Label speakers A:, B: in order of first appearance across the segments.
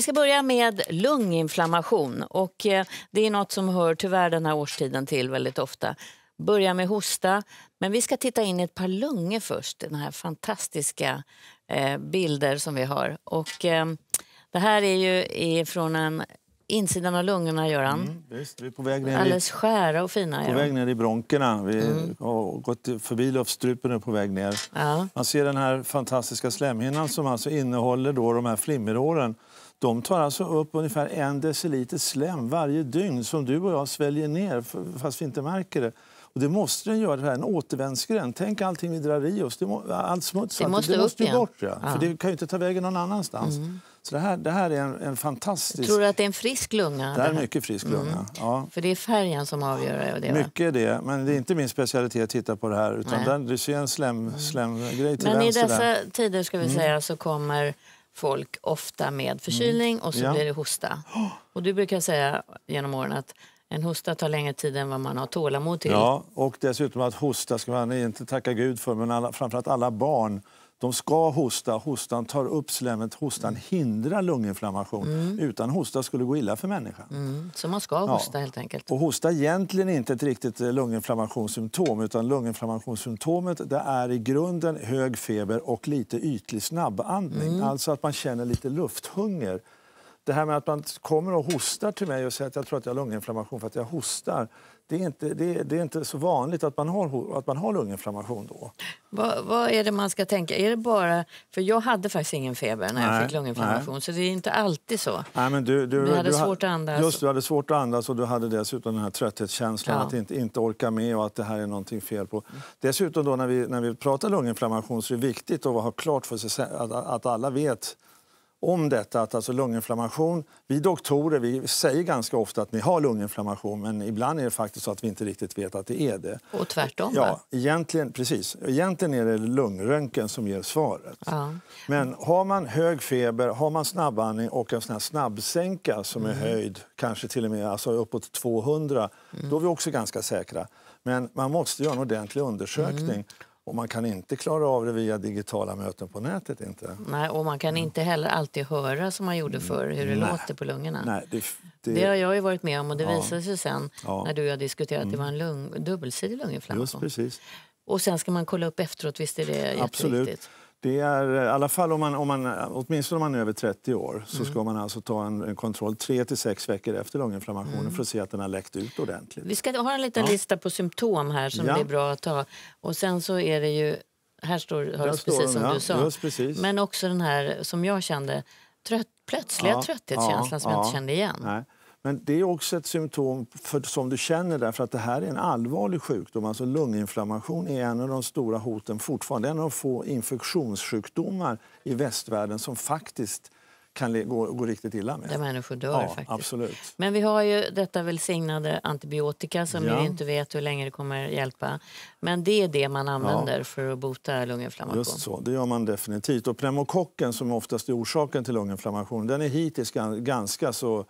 A: Vi ska börja med lunginflammation. Och eh, det är nåt som hör tyvärr den här årstiden till väldigt ofta. Börja med hosta, men vi ska titta in i ett par lungor först. Den här fantastiska eh, bilder som vi har. Och, eh, det här är ju från en insidan av lungorna, Göran. Mm,
B: visst, vi är på väg ner Alldeles i,
A: skära och fina.
B: På väg ner i bronkerna. Vi mm. har gått förbi luftstrupen och på väg ner. Ja. Man ser den här fantastiska slemhinnan som alltså innehåller då de här flimmeråren de tar alltså upp ungefär en deciliter slem varje dygn som du och jag sväljer ner fast vi inte märker det. Och det måste den göra, det här, en återvändsgränd. Tänk allting vi drar i oss, må, allt smuts, det måste, det måste upp bort. Ja. ja. För det kan ju inte ta vägen någon annanstans. Mm. Så det här, det här är en, en fantastisk... Tror
A: du att det är en frisk lunga? Det är mycket
B: frisk mm. lunga. Mm. Ja.
A: För det är färgen som avgör
B: det? Va? Mycket är det, men det är inte min specialitet att titta på det här. Utan där, du ser en slemgrej slem, mm. slem till Men vänster i dessa tider ska vi mm. säga
A: så kommer folk ofta med mm. förkylning mm. och så ja. blir det hosta. Och du brukar säga genom åren att en hosta tar längre tid än vad man har tålamod till. Ja,
B: och dessutom att hosta ska man inte tacka Gud för, men alla, framförallt alla barn de ska hosta, hostan tar upp slemmet, hostan mm. hindrar lunginflammation. Mm. Utan hosta skulle det gå illa för människan.
A: Mm. Så man
B: ska hosta ja. helt enkelt? Och hosta egentligen inte ett riktigt eh, lunginflammationssymptom utan lunginflammationssymptomet det är i grunden hög feber och lite ytlig snabbandning. Mm. Alltså att man känner lite lufthunger det här med att man kommer och hostar till mig och säger att jag tror att jag har lunginflammation för att jag hostar. Det är inte, det är, det är inte så vanligt att man har, att man har lunginflammation då.
A: Vad, vad, är det man ska tänka? Är det bara... För jag hade faktiskt ingen feber när nej, jag fick lunginflammation nej. så det är inte alltid så.
B: Nej, men du, du, du hade du, svårt att andas. Just du hade svårt att andas och du hade dessutom den här trötthetskänslan ja. att inte, inte orka med och att det här är någonting fel på. Dessutom då när vi, när vi pratar lunginflammation så är det viktigt att ha klart för sig att, att alla vet om detta, att alltså lunginflammation... Vi doktorer vi säger ganska ofta att ni har lunginflammation men ibland är det faktiskt så att vi inte riktigt vet att det är det. Och
A: tvärtom? Ja,
B: egentligen, precis. Egentligen är det lungröntgen som ger svaret. Ja. Men har man hög feber, har man snabbandning och en sån här snabbsänka som är mm. höjd, kanske till och med alltså uppåt 200, mm. då är vi också ganska säkra. Men man måste göra en ordentlig undersökning. Mm. Och man kan inte klara av det via digitala möten på nätet. inte.
A: Nej, och man kan mm. inte heller alltid höra som man gjorde förr hur det Nej. låter
B: på lungorna. Nej, det, det... det har
A: jag ju varit med om och det ja. visade sig sen ja. när du och jag diskuterade att det mm. var en lung, dubbelsidig lunginflammation. Just precis. Och sen ska man kolla upp efteråt, visst är det jätteviktigt? Absolut.
B: Det är, eh, i alla fall om man, om man, åtminstone om man är över 30 år så mm. ska man alltså ta en, en kontroll 3 till 6 veckor efter lunginflammationen mm. för att se att den har läckt ut ordentligt. Vi
A: ska ha en liten ja. lista på symptom här som ja. det är bra att ta. Och sen så är det ju, här står, hörs precis den, som ja, du sa, precis. men också den här som jag kände, trött, plötsliga ja, trötthetskänslan som jag inte kände igen.
B: Nej. Men det är också ett symptom för, som du känner därför att det här är en allvarlig sjukdom. Alltså lunginflammation är en av de stora hoten fortfarande. En av få infektionssjukdomar i västvärlden som faktiskt kan gå, gå riktigt illa med. Där människor dör ja, faktiskt. Absolut.
A: Men vi har ju detta välsignade antibiotika som ja. vi inte vet hur länge det kommer hjälpa. Men det är det man använder ja. för att bota lunginflammation. Just så,
B: det gör man definitivt. Och pneumokocken som oftast är orsaken till lunginflammation, den är hittills ganska så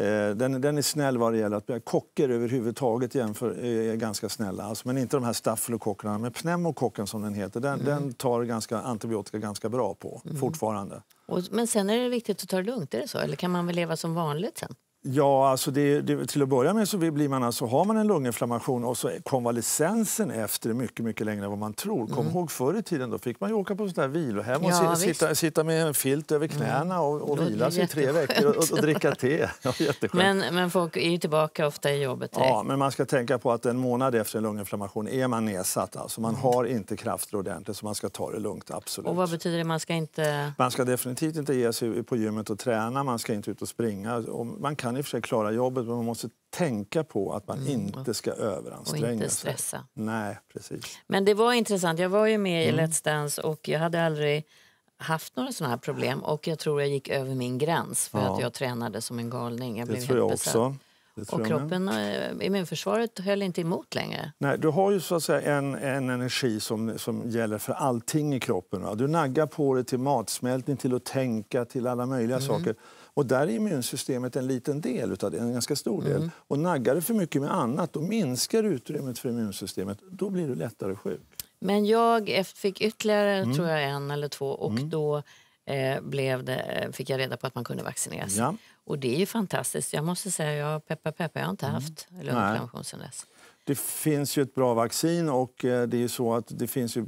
B: Eh, den, den, är snäll vad det gäller att kockor överhuvudtaget jämför, är ganska snälla. Alltså, men inte de här staffylokockerna, men pneumokocken som den heter, den, mm. den tar ganska, antibiotika ganska bra på mm. fortfarande.
A: Och, men sen är det viktigt att ta det lugnt, är det så? Eller kan man väl leva som vanligt sen?
B: Ja, alltså det, det, till att börja med så blir man alltså, har man en lunginflammation och så konvalescensen efter mycket, mycket längre än vad man tror. Kom mm. ihåg förr i tiden, då fick man ju åka på sånt där vilohem och ja, sitta, sitta med en filt över mm. knäna och, och vila sig i tre veckor och, och dricka te. Ja, men,
A: men folk är ju tillbaka ofta i jobbet Ja,
B: men man ska tänka på att en månad efter en lunginflammation är man nedsatt. Alltså man mm. har inte krafter ordentligt så man ska ta det lugnt, absolut. Och vad
A: betyder det? Man ska inte...
B: Man ska definitivt inte ge sig på gymmet och träna, man ska inte ut och springa. Och man kan kan i och för sig klara jobbet men man måste tänka på att man mm. inte ska överanstränga och inte stressa. sig. Nej, precis.
A: Men det var intressant. Jag var ju med mm. i Let's Dance och jag hade aldrig haft några sådana här problem och jag tror jag gick över min gräns för ja. att jag tränade som en galning. Jag det blev tror jag besatt. också och kroppen och eh, immunförsvaret höll inte emot längre.
B: Nej, du har ju så att säga en, en energi som, som gäller för allting i kroppen. Va? Du naggar på det till matsmältning, till att tänka, till alla möjliga mm. saker. Och där är immunsystemet en liten del utav det, en ganska stor del. Mm. Och naggar du för mycket med annat, då minskar utrymmet för immunsystemet. Då blir du lättare sjuk.
A: Men jag fick ytterligare mm. tror jag, en eller två och mm. då eh, blev det, eh, fick jag reda på att man kunde vaccineras. Ja. Och det är ju fantastiskt. Jag måste säga, jag, peppa, peppa, jag har inte mm. haft lunginflammation
B: sedan dess. Det finns ju ett bra vaccin och eh, det är så att det finns ju,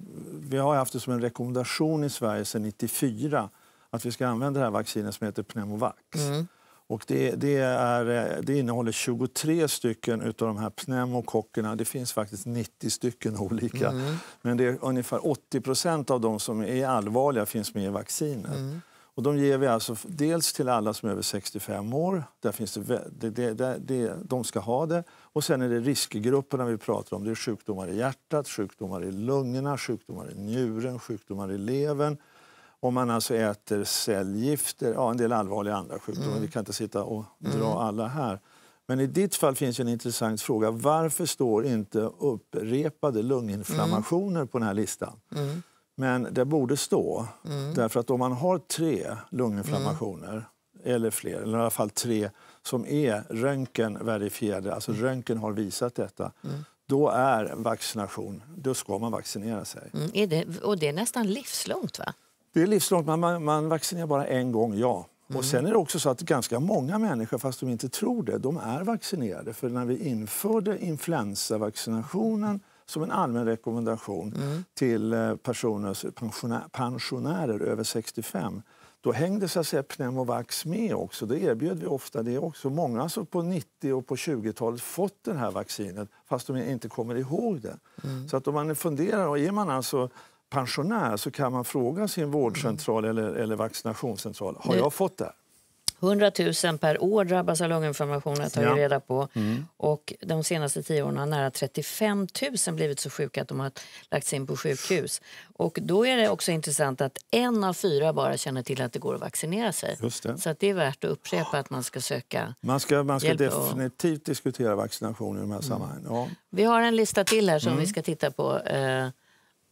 B: vi har haft det som en rekommendation i Sverige sedan 1994 att vi ska använda det här vaccinet som heter Pneumovax. Mm. Och det, det, är, eh, det innehåller 23 stycken av de här pneumokockerna. Det finns faktiskt 90 stycken olika. Mm. Men det är ungefär 80 av de som är allvarliga finns med i vaccinet. Mm. Och de ger vi alltså dels till alla som är över 65 år. Där finns det, det, det, det, det de ska ha det. Och sen är det riskgrupperna vi pratar om. Det är sjukdomar i hjärtat, sjukdomar i lungorna, sjukdomar i njuren, sjukdomar i levern om man alltså äter cellgifter, ja, en del allvarliga andra sjukdomar, mm. vi kan inte sitta och dra mm. alla här. Men i ditt fall finns en intressant fråga. Varför står inte upprepade lunginflammationer mm. på den här listan? Mm. Men det borde stå. Därför att om man har tre lunginflammationer, eller fler, eller i alla fall tre som är röntgenverifierade, alltså röntgen har visat detta, mm. då är vaccination, då ska man vaccinera sig.
A: Mm, det, och det är nästan livslångt va?
B: Det är livslångt, man, man, man vaccinerar bara en gång, ja. Mm. Och sen är det också så att ganska många människor, fast de inte tror det, de är vaccinerade. För när vi införde influensavaccinationen som en allmän rekommendation mm. till eh, personer, pensionär, pensionärer över 65 då hängde så att säga pneumovax med också. Det erbjöd vi ofta det också. Många har på 90 och på 20-talet fått det här vaccinet fast de inte kommer ihåg det. Mm. Så att om man funderar, och är man alltså pensionär så kan man fråga sin vårdcentral mm. eller, eller vaccinationscentral har jag fått det
A: 100 000 per år drabbas av lunginflammation, att ja. reda på. Mm. Och de senaste tio åren har nära 35 000 blivit så sjuka att de har lagts in på sjukhus. Och då är det också intressant att en av fyra bara känner till att det går att vaccinera sig. Just det. Så att det är värt att upprepa att man ska söka
B: Man ska, man ska definitivt och... diskutera vaccination i de här mm. sammanhangen. Ja.
A: Vi har en lista till här som mm. vi ska titta på. Eh,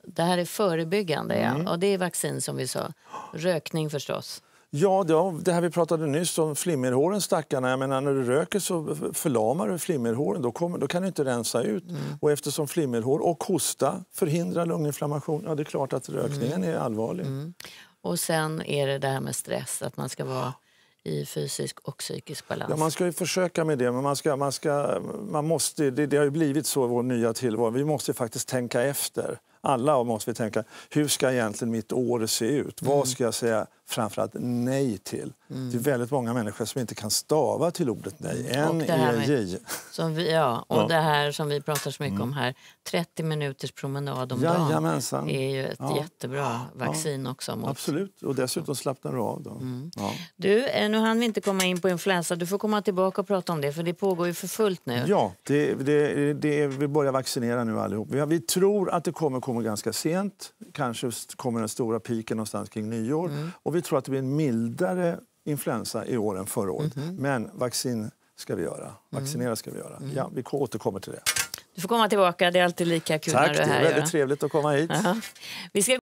A: det här är förebyggande, mm. ja. Och det är vaccin som vi sa. Rökning förstås.
B: Ja, det här vi pratade nyss om flimmerhåren stackarna. Jag menar, när du röker så förlamar du flimmerhåren. Då, kommer, då kan du inte rensa ut. Mm. Och eftersom flimmerhår och hosta förhindrar lunginflammation, ja det är klart att rökningen mm. är allvarlig. Mm.
A: Och sen är det det här med stress, att man ska vara i fysisk och psykisk balans. Ja, man
B: ska försöka med det, men man ska, man ska, man måste, det, det har blivit så i vår nya tillvaro. Vi måste faktiskt tänka efter alla måste vi tänka, hur ska egentligen mitt år se ut? Mm. Vad ska jag säga framförallt nej till? Mm. Det är väldigt många människor som inte kan stava till ordet nej. Mm. N, E,
A: Som vi, ja, och ja. det här som vi pratar så mycket mm. om här, 30 minuters promenad om dagen är ju ett ja. jättebra
B: vaccin ja. också. Mot. Absolut, och dessutom slappnar du av då. Mm.
A: Du, eh, nu hann vi inte komma in på influensa, du får komma tillbaka och prata om det för det pågår ju för fullt nu.
B: Ja, det, det, det, vi börjar vaccinera nu allihop. Vi, vi tror att det kommer kommer ganska sent. Kanske kommer den stora piken någonstans kring nyår. Mm. Och vi tror att det blir en mildare influensa i år än förra året. Mm. Men vaccin ska vi göra. Mm. Vaccinera ska vi göra. Mm. Ja, vi återkommer till det.
A: Du får komma tillbaka, det är alltid lika kul Tack, när du är här. Tack, det är väldigt göra. trevligt
B: att komma hit. Aha.
A: Vi ska